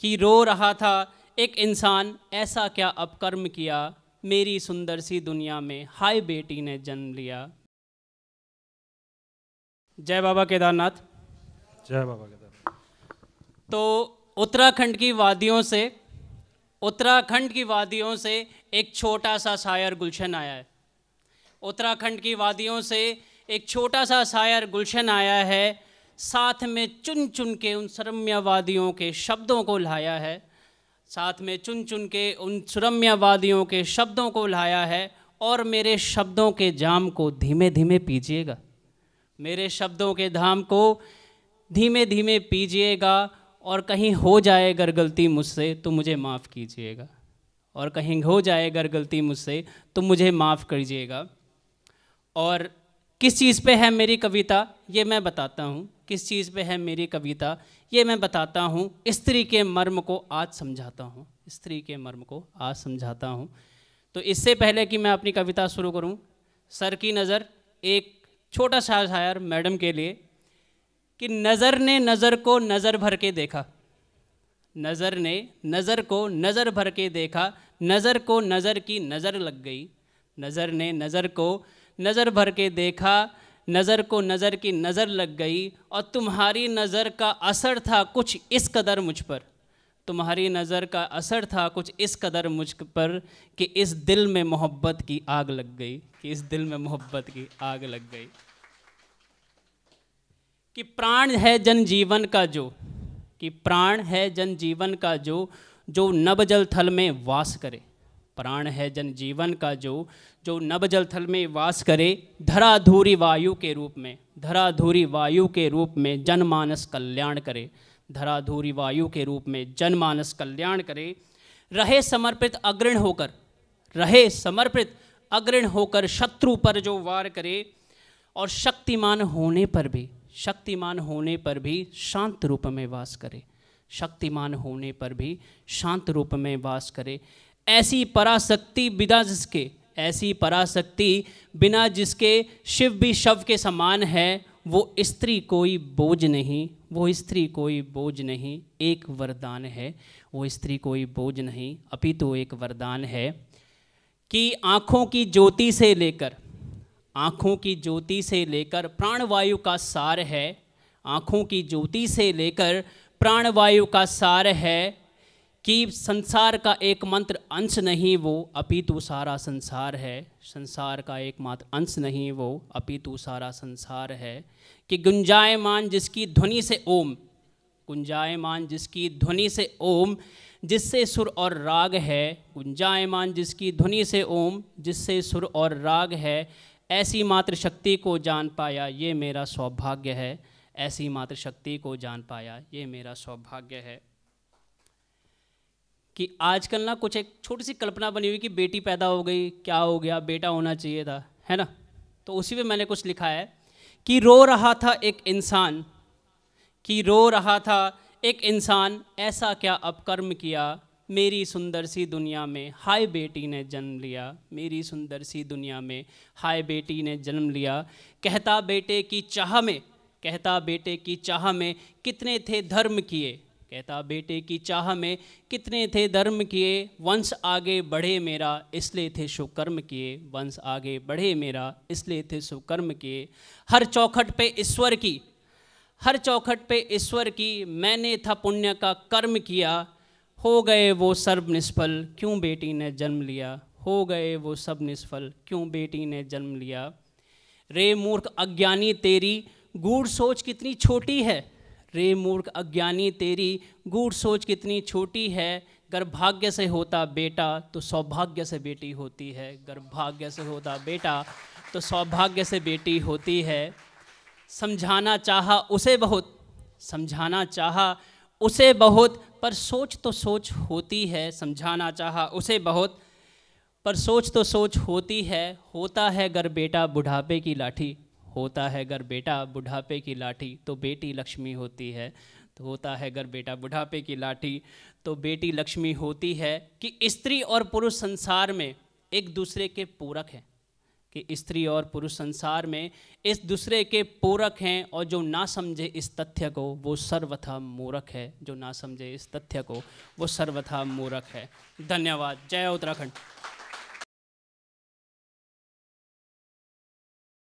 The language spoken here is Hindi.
कि रो रहा था एक इंसान ऐसा क्या अपकर्म किया मेरी सुंदर सी दुनिया में हाय बेटी ने जन्म लिया जय बाबा केदारनाथ जय बाबा केदारनाथ तो उत्तराखंड की वादियों से उत्तराखंड की वादियों से एक छोटा सा शायर गुलशन आया है उत्तराखंड की वादियों से एक छोटा सा शायर गुलशन आया है साथ में चुन चुन के उन सरम्यवादियों के शब्दों को लाया है साथ में चुन चुन के उन सुरम्यवादियों के शब्दों को लाया है और मेरे शब्दों के जाम को धीमे धीमे पीजिएगा मेरे शब्दों के धाम को धीमे धीमे पीजिएगा और कहीं हो जाए अगर गलती मुझसे तो मुझे माफ़ कीजिएगा और कहीं हो जाए अगर गलती मुझसे तो मुझे माफ़ करिएगा और किस चीज़ पे है मेरी कविता ये मैं बताता हूँ किस चीज़ पे है मेरी कविता ये मैं बताता हूँ स्त्री के मर्म को आज समझाता हूँ स्त्री के मर्म को आज समझाता हूँ तो इससे पहले कि मैं अपनी कविता शुरू करूँ सर की नज़र एक छोटा सा शायर मैडम के लिए कि नज़र ने नज़र को नज़र भर के देखा नज़र ने नज़र को नज़र भर के देखा नज़र को नज़र की नज़र लग गई नज़र ने नज़र को नज़र भर के देखा नज़र को नज़र की नज़र लग गई और तुम्हारी नज़र का असर था कुछ इस कदर मुझ पर तुम्हारी नज़र का असर था कुछ इस कदर मुझ पर कि इस दिल में मोहब्बत की आग लग गई कि इस दिल में मोहब्बत की आग लग गई कि प्राण है जनजीवन का जो कि प्राण है जनजीवन का जो जो नबजल थल में वास करे प्राण है जन जीवन का जो जो नव जल थल में वास करे धराधूरी वायु के रूप में धराधूरी वायु के रूप में जनमानस कल्याण करे धराधूरी वायु के रूप में जनमानस कल्याण करे रहे समर्पित अग्रण होकर रहे समर्पित अग्रण होकर शत्रु पर जो वार करे और शक्तिमान होने पर भी शक्तिमान होने पर भी शांत रूप में वास करे शक्तिमान होने पर भी शांत रूप में वास करे ऐसी पराशक्ति बिना जिसके ऐसी पराशक्ति बिना जिसके शिव भी शव के समान है वो स्त्री कोई बोझ नहीं वो स्त्री कोई बोझ नहीं एक वरदान है वो स्त्री कोई बोझ नहीं अभी तो एक वरदान है कि आँखों की ज्योति से लेकर आँखों की ज्योति से लेकर प्राणवायु का सार है आँखों की ज्योति से लेकर प्राणवायु का सार है कि संसार का एक मंत्र अंश नहीं वो अपितु सारा संसार है संसार का एकमात्र अंश नहीं वो अपितु सारा संसार है कि गुंजायमान जिसकी ध्वनि से ओम गुंजायमान जिसकी ध्वनि से ओम जिससे सुर और राग है गुंजायमान जिसकी ध्वनि से ओम जिससे सुर और राग है ऐसी मात्र शक्ति को जान पाया ये मेरा सौभाग्य है ऐसी मात्र शक्ति को जान पाया ये मेरा सौभाग्य है कि आजकल ना कुछ एक छोटी सी कल्पना बनी हुई कि बेटी पैदा हो गई क्या हो गया बेटा होना चाहिए था है ना तो उसी पे मैंने कुछ लिखा है कि रो रहा था एक इंसान कि रो रहा था एक इंसान ऐसा क्या अपकर्म किया मेरी सुंदर सी दुनिया में हाय बेटी ने जन्म लिया मेरी सुंदर सी दुनिया में हाय बेटी ने जन्म लिया कहता बेटे की चाह में कहता बेटे की चाह में कितने थे धर्म किए कहता बेटे की चाह में कितने थे धर्म किए वंश आगे बढ़े मेरा इसलिए थे शुकर्म किए वंश आगे बढ़े मेरा इसलिए थे सुकर्म किए हर चौखट पे ईश्वर की हर चौखट पे ईश्वर की मैंने था पुण्य का कर्म किया हो गए वो सर्व निष्फल क्यों बेटी ने जन्म लिया हो गए वो सब निष्फल क्यों बेटी ने जन्म लिया रे मूर्ख अज्ञानी तेरी गूढ़ सोच कितनी छोटी है रे मूर्ख अज्ञानी तेरी गूढ़ सोच कितनी छोटी है गर्भाग्य से होता बेटा तो सौभाग्य से बेटी होती है गर्भाग्य से होता बेटा तो सौभाग्य से बेटी होती है समझाना चाहा उसे बहुत समझाना चाहा उसे बहुत पर सोच तो सोच होती है समझाना चाहा उसे बहुत पर सोच तो सोच होती है होता है गर बेटा बुढ़ापे की लाठी होता है अगर बेटा बुढ़ापे की लाठी तो बेटी लक्ष्मी होती है तो होता है अगर बेटा बुढ़ापे की लाठी तो बेटी लक्ष्मी होती है कि स्त्री और पुरुष संसार में एक दूसरे के पूरक हैं कि स्त्री और पुरुष संसार में इस दूसरे के पूरक हैं और जो ना समझे इस तथ्य को वो सर्वथा मूरख है जो ना समझे इस तथ्य को वो सर्वथा मूरख है धन्यवाद जय उत्तराखंड